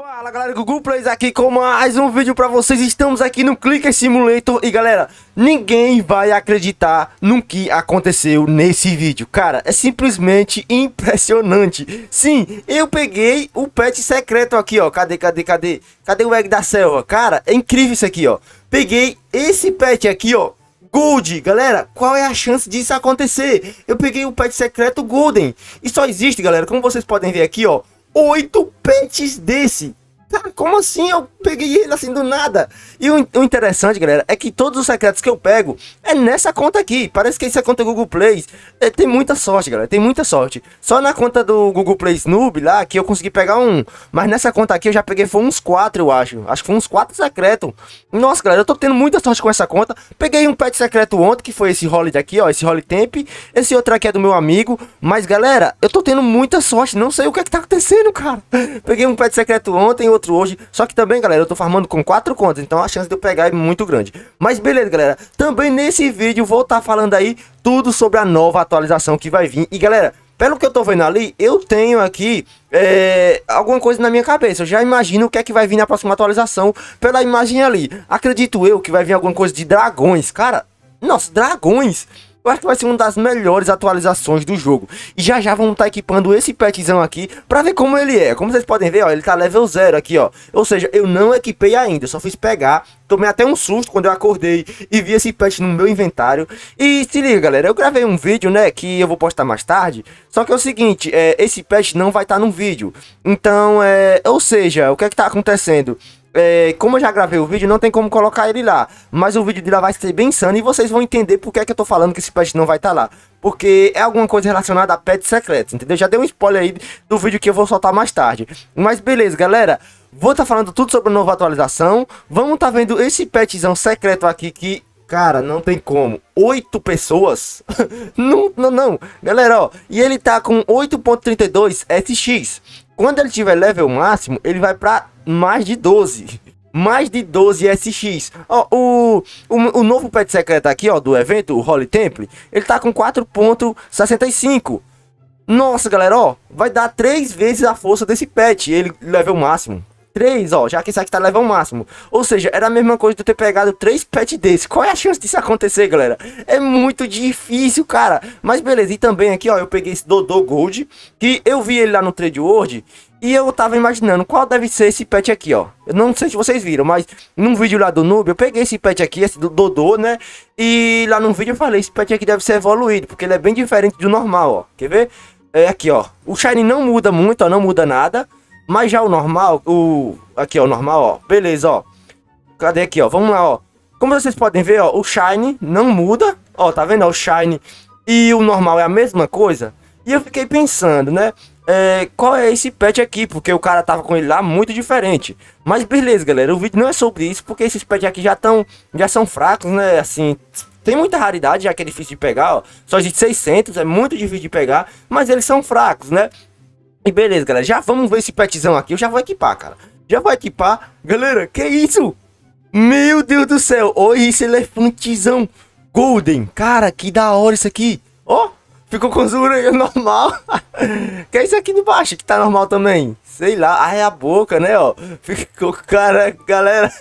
Fala galera, Google Plays aqui com mais um vídeo pra vocês Estamos aqui no Clicker Simulator E galera, ninguém vai acreditar no que aconteceu nesse vídeo Cara, é simplesmente impressionante Sim, eu peguei o pet secreto aqui, ó Cadê, cadê, cadê? Cadê o egg da selva? Cara, é incrível isso aqui, ó Peguei esse pet aqui, ó Gold, galera, qual é a chance disso acontecer? Eu peguei o pet secreto Golden E só existe, galera, como vocês podem ver aqui, ó oito pets desse. Cara, tá, como assim? Eu peguei ele assim do nada. E o, o, interessante, galera, é que todos os secretos que eu pego é nessa conta aqui. Parece que essa é conta Google Play é, tem muita sorte, galera. Tem muita sorte. Só na conta do Google Play Snoop lá que eu consegui pegar um. Mas nessa conta aqui eu já peguei foi uns quatro, eu acho. Acho que foi uns quatro secretos. Nossa, galera, eu tô tendo muita sorte com essa conta. Peguei um pet secreto ontem, que foi esse holiday aqui, ó. Esse holiday temp. Esse outro aqui é do meu amigo. Mas, galera, eu tô tendo muita sorte. Não sei o que é que tá acontecendo, cara. Peguei um pet secreto ontem, outro outro hoje. Só que também, galera, eu tô farmando com quatro contas, então a chance de eu pegar é muito grande. Mas beleza, galera. Também nesse vídeo vou estar tá falando aí tudo sobre a nova atualização que vai vir. E, galera, pelo que eu tô vendo ali, eu tenho aqui é, alguma coisa na minha cabeça. Eu já imagino o que é que vai vir na próxima atualização pela imagem ali. Acredito eu que vai vir alguma coisa de dragões, cara. Nossa, dragões! Eu acho que vai ser uma das melhores atualizações do jogo. E já já vamos estar tá equipando esse petzão aqui pra ver como ele é. Como vocês podem ver, ó, ele tá level 0 aqui, ó. Ou seja, eu não equipei ainda, eu só fiz pegar. Tomei até um susto quando eu acordei e vi esse pet no meu inventário. E se liga, galera, eu gravei um vídeo, né, que eu vou postar mais tarde. Só que é o seguinte, é, esse pet não vai estar tá no vídeo. Então, é, ou seja, o que é que tá acontecendo? é, como eu já gravei o vídeo, não tem como colocar ele lá. Mas o vídeo de lá vai ser bem insano e vocês vão entender por que, é que eu tô falando que esse pet não vai estar tá lá. Porque é alguma coisa relacionada a pets secretos, entendeu? Já dei um spoiler aí do vídeo que eu vou soltar mais tarde. Mas beleza, galera. Vou estar tá falando tudo sobre a nova atualização. Vamos tá vendo esse petzão secreto aqui que Cara, não tem como. Oito pessoas? não, não, não. Galera, ó. E ele tá com 8.32 SX. Quando ele tiver level máximo, ele vai para mais de 12. Mais de 12 SX. Ó, o, o, o, novo pet secreto aqui, ó, do evento, o Holy Temple, ele tá com 4.65. Nossa, galera, ó, vai dar 3 vezes a força desse pet, ele level máximo. 3, ó, já que esse aqui tá level máximo. Ou seja, era a mesma coisa de eu ter pegado 3 pets desses. Qual é a chance disso acontecer, galera? É muito difícil, cara. Mas beleza, e também aqui, ó, eu peguei esse Dodô Gold, que eu vi ele lá no Trade World, e eu tava imaginando qual deve ser esse pet aqui, ó. Eu não sei se vocês viram, mas num vídeo lá do Noob, eu peguei esse pet aqui, esse do Dodô, né? E lá no vídeo eu falei, esse pet aqui deve ser evoluído, porque ele é bem diferente do normal, ó. Quer ver? É aqui, ó. O shiny não muda muito, ó, não muda nada. Mas já o normal, o. Aqui, ó, o normal, ó. Beleza, ó. Cadê aqui, ó? Vamos lá, ó. Como vocês podem ver, ó, o Shine não muda. Ó, tá vendo? Ó, o Shine e o normal é a mesma coisa. E eu fiquei pensando, né? É, qual é esse pet aqui? Porque o cara tava com ele lá muito diferente. Mas beleza, galera. O vídeo não é sobre isso, porque esses pets aqui já estão. Já são fracos, né? Assim. Tem muita raridade, já que é difícil de pegar, ó. Só de 600, é muito difícil de pegar. Mas eles são fracos, né? E beleza, galera. Já vamos ver esse petzão aqui. Eu já vou equipar, cara. Já vou equipar. Galera, que isso? Meu Deus do céu. Olha esse elefantezão golden. Cara, que da hora isso aqui. Ó, oh, ficou com os orelhas normal. que é isso aqui de baixo que tá normal também? Sei lá. Ah, é a boca, né, ó. Ficou, cara, galera.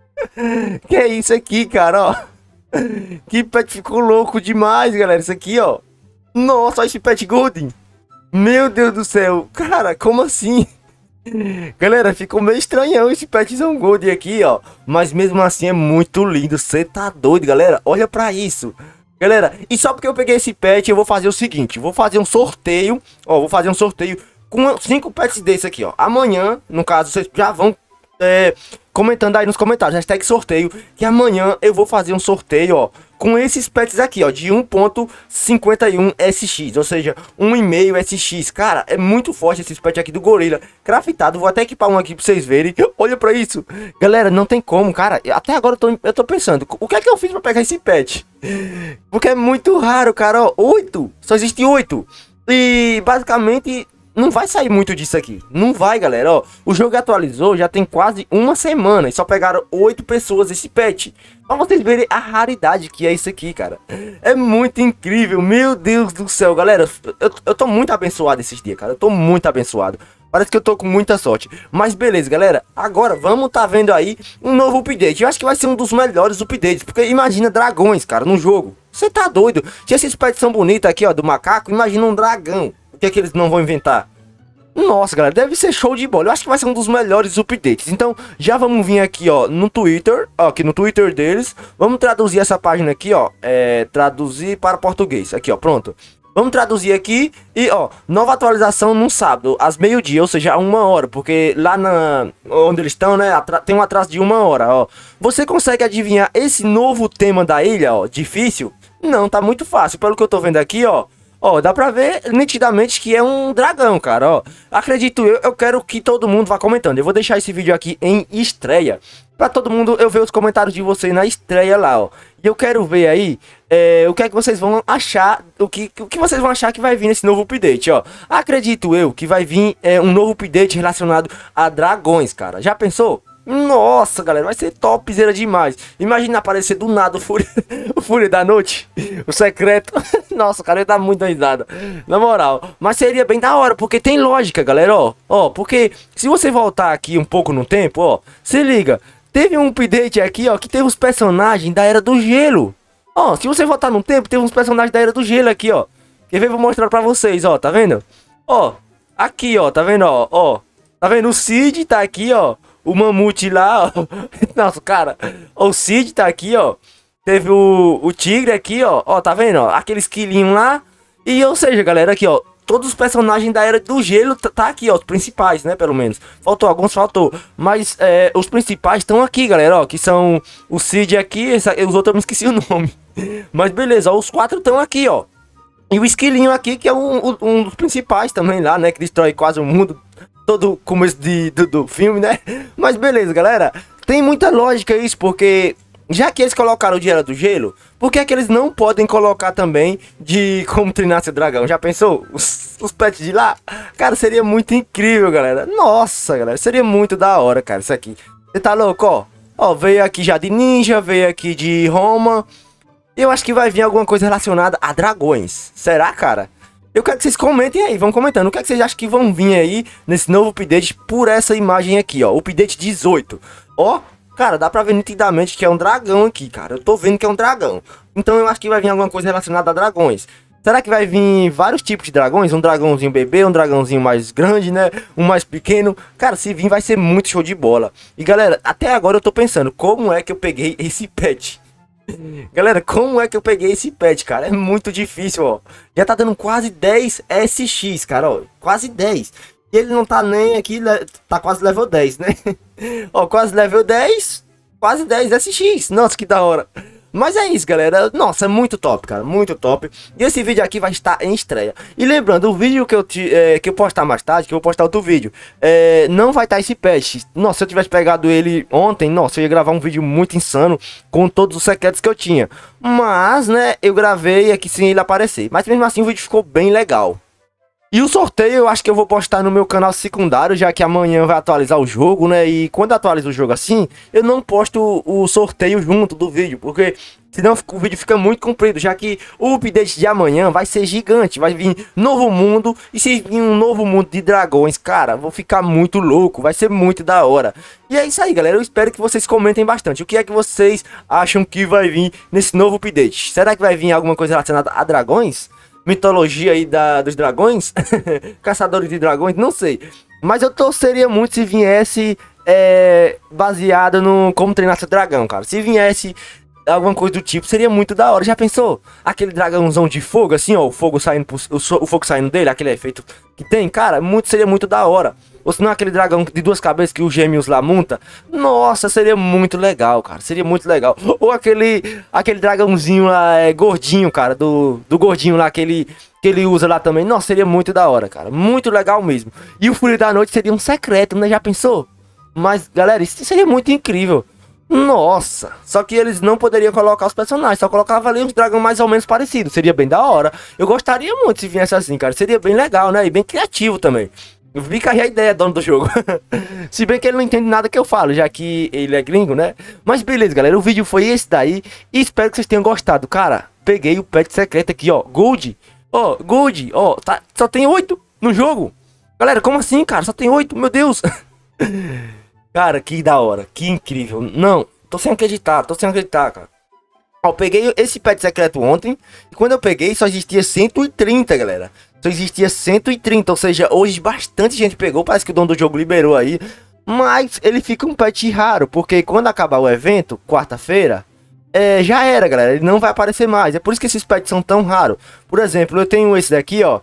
que é isso aqui, cara, ó. Que pet ficou louco demais, galera. Isso aqui, ó. Nossa, olha esse pet golden. Meu Deus do céu, cara, como assim? Galera, ficou meio estranhão esse Petzão Gold aqui, ó. Mas mesmo assim é muito lindo. Você tá doido, galera? Olha pra isso. Galera, e só porque eu peguei esse pet, eu vou fazer o seguinte. Vou fazer um sorteio, ó. Vou fazer um sorteio com cinco pets desse aqui, ó. Amanhã, no caso, vocês já vão é, comentando aí nos comentários. Hashtag sorteio. Que amanhã eu vou fazer um sorteio, ó com esses pets aqui, ó, de 1.51 SX, ou seja, 1,5 SX. Cara, é muito forte esses pets aqui do Gorila, craftado. Vou até equipar um aqui pra vocês verem. Olha pra isso. Galera, não tem como, cara. Até agora eu tô, eu tô pensando, o que é que eu fiz pra pegar esse pet? Porque é muito raro, cara, ó, 8. Só existe 8. E basicamente não vai sair muito disso aqui. Não vai, galera. Ó, o jogo atualizou já tem quase uma semana e só pegaram oito pessoas esse pet. Pra vocês verem a raridade que é isso aqui, cara. É muito incrível. Meu Deus do céu, galera. Eu, eu tô muito abençoado esses dias, cara. Eu tô muito abençoado. Parece que eu tô com muita sorte. Mas beleza, galera. Agora vamos tá vendo aí um novo update. Eu acho que vai ser um dos melhores updates. Porque imagina dragões, cara, no jogo. Você tá doido. Se esses pets são bonitos aqui, ó, do macaco, imagina um dragão. O que é que eles não vão inventar? Nossa, galera, deve ser show de bola. Eu acho que vai ser um dos melhores updates. Então, já vamos vir aqui, ó, no Twitter, ó, aqui no Twitter deles. Vamos traduzir essa página aqui, ó, é, traduzir para português. Aqui, ó, pronto. Vamos traduzir aqui e, ó, nova atualização no sábado, às meio-dia, ou seja, uma hora, porque lá na onde eles estão, né, tem um atraso de uma hora, ó. Você consegue adivinhar esse novo tema da ilha, ó, difícil? Não, tá muito fácil. Pelo que eu tô vendo aqui, ó, Ó, dá pra ver nitidamente que é um dragão, cara, ó. Acredito eu, eu quero que todo mundo vá comentando. Eu vou deixar esse vídeo aqui em estreia. Pra todo mundo eu ver os comentários de vocês na estreia lá, ó. E eu quero ver aí é, o que é que vocês vão achar, o que, o que vocês vão achar que vai vir nesse novo update, ó. Acredito eu que vai vir é, um novo update relacionado a dragões, cara. Já pensou? Nossa, galera, vai ser topzera demais. Imagina aparecer do nada o Fúria, o fúria da Noite, o secreto. Nossa, cara, ele tá muito risada. Na moral. Mas seria bem da hora, porque tem lógica, galera, ó. Ó, porque se você voltar aqui um pouco no tempo, ó. Se liga. Teve um update aqui, ó, que teve os personagens da Era do Gelo. Ó, se você voltar no tempo, teve uns personagens da Era do Gelo aqui, ó. Quer ver? Vou mostrar pra vocês, ó. Tá vendo? Ó. Aqui, ó. Tá vendo, ó. Ó. Tá vendo? O Cid tá aqui, ó. O Mamute lá, ó. Nossa, cara. O Cid tá aqui, ó. Teve o, o tigre aqui, ó. Ó, tá vendo? Ó, esquilinho lá. E, ou seja, galera, aqui, ó. Todos os personagens da Era do Gelo tá, tá aqui, ó. Os principais, né, pelo menos. Faltou alguns, faltou. Mas é, os principais estão aqui, galera, ó. Que são o Cid aqui. os outros eu me esqueci o nome. Mas beleza, ó, os quatro estão aqui, ó. E o esquilinho aqui, que é um, um, dos principais também lá, né? Que destrói quase o mundo. Todo começo de, do, do filme, né? Mas beleza, galera. Tem muita lógica isso, porque já que eles colocaram o de Era do Gelo, por que, é que eles não podem colocar também de Como Treinar Seu Dragão? Já pensou? Os, os pets de lá? Cara, seria muito incrível, galera. Nossa, galera, seria muito da hora, cara, isso aqui. Você tá louco, ó? Ó, veio aqui já de Ninja, veio aqui de Roma. Eu acho que vai vir alguma coisa relacionada a dragões. Será, cara? Eu quero que vocês comentem aí, vão comentando. O que, é que vocês acham que vão vir aí nesse novo update por essa imagem aqui, ó. Update 18. Ó, Cara, dá pra ver nitidamente que é um dragão aqui, cara. Eu tô vendo que é um dragão. Então eu acho que vai vir alguma coisa relacionada a dragões. Será que vai vir vários tipos de dragões? Um dragãozinho bebê, um dragãozinho mais grande, né? Um mais pequeno. Cara, se vir vai ser muito show de bola. E galera, até agora eu tô pensando, como é que eu peguei esse pet? Galera, como é que eu peguei esse pet, cara? É muito difícil, ó. Já tá dando quase 10 SX, cara, ó. Quase 10. E ele não tá nem aqui, tá quase level 10, né? Ó, quase level 10, quase 10 SX. Nossa, que da hora. Mas é isso, galera. Nossa, é muito top, cara. Muito top. E esse vídeo aqui vai estar em estreia. E lembrando, o vídeo que eu, te, é, que eu postar mais tarde, que eu vou postar outro vídeo, é, não vai estar esse patch. Nossa, se eu tivesse pegado ele ontem, nossa, eu ia gravar um vídeo muito insano com todos os secretos que eu tinha. Mas, né, eu gravei aqui sem ele aparecer. Mas mesmo assim o vídeo ficou bem legal. E o sorteio eu acho que eu vou postar no meu canal secundário, já que amanhã vai atualizar o jogo, né? E quando atualiza o jogo assim, eu não posto o sorteio junto do vídeo, porque senão o vídeo fica muito comprido, já que o update de amanhã vai ser gigante, vai vir novo mundo, e se vir um novo mundo de dragões, cara, vou ficar muito louco, vai ser muito da hora. E é isso aí, galera, eu espero que vocês comentem bastante, o que é que vocês acham que vai vir nesse novo update? Será que vai vir alguma coisa relacionada a dragões? mitologia aí da, dos dragões, caçadores de dragões, não sei. Mas eu torceria muito se viesse é, baseado no Como Treinar Seu Dragão, cara. Se viesse alguma coisa do tipo, seria muito da hora. Já pensou? Aquele dragãozão de fogo, assim, ó, o fogo saindo, pro, o, o fogo saindo dele, aquele efeito que tem, cara, muito, seria muito da hora. Ou se não é aquele dragão de duas cabeças que os gêmeos lá monta. Nossa, seria muito legal, cara. Seria muito legal. Ou aquele aquele dragãozinho lá, é, gordinho, cara. Do, do gordinho lá, aquele que ele usa lá também. Nossa, seria muito da hora, cara. Muito legal mesmo. E o Fúria da Noite seria um secreto, né? Já pensou? Mas, galera, isso seria muito incrível. Nossa, só que eles não poderiam colocar os personagens, só colocava ali uns dragões mais ou menos parecidos. Seria bem da hora. Eu gostaria muito se viesse assim, cara. Seria bem legal, né? E bem criativo também. Vika a ideia, dono do jogo. Se bem que ele não entende nada que eu falo, já que ele é gringo, né? Mas beleza, galera, o vídeo foi esse daí. E espero que vocês tenham gostado. Cara, peguei o pet secreto aqui, ó. Gold. Ó, Gold, ó. Tá, só tem oito no jogo. Galera, como assim, cara? Só tem oito, meu Deus. cara, que da hora. Que incrível. Não, tô sem acreditar, tô sem acreditar, cara. Ó, eu peguei esse pet secreto ontem. E quando eu peguei, só existia 130, galera só existia 130, ou seja, hoje bastante gente pegou, parece que o dono do jogo liberou aí. Mas ele fica um pet raro, porque quando acabar o evento, quarta-feira, é, já era, galera. Ele não vai aparecer mais. É por isso que esses pets são tão raros. Por exemplo, eu tenho esse daqui, ó.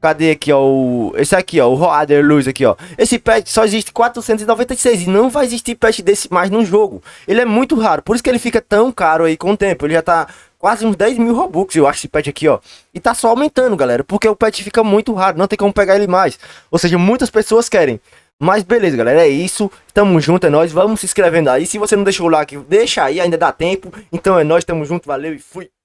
Cadê aqui, ó? O... Esse aqui, ó. O Roader Luz aqui, ó. Esse pet só existe 496 e não vai existir pet desse mais no jogo. Ele é muito raro. Por isso que ele fica tão caro aí com o tempo. Ele já tá quase uns 10 mil Robux, eu acho, esse pet aqui, ó. E tá só aumentando, galera, porque o pet fica muito raro, não tem como pegar ele mais. Ou seja, muitas pessoas querem. Mas beleza, galera, é isso. Tamo junto, é nóis. Vamos se inscrevendo aí. Se você não deixou o like, deixa aí, ainda dá tempo. Então é nóis, tamo junto, valeu e fui.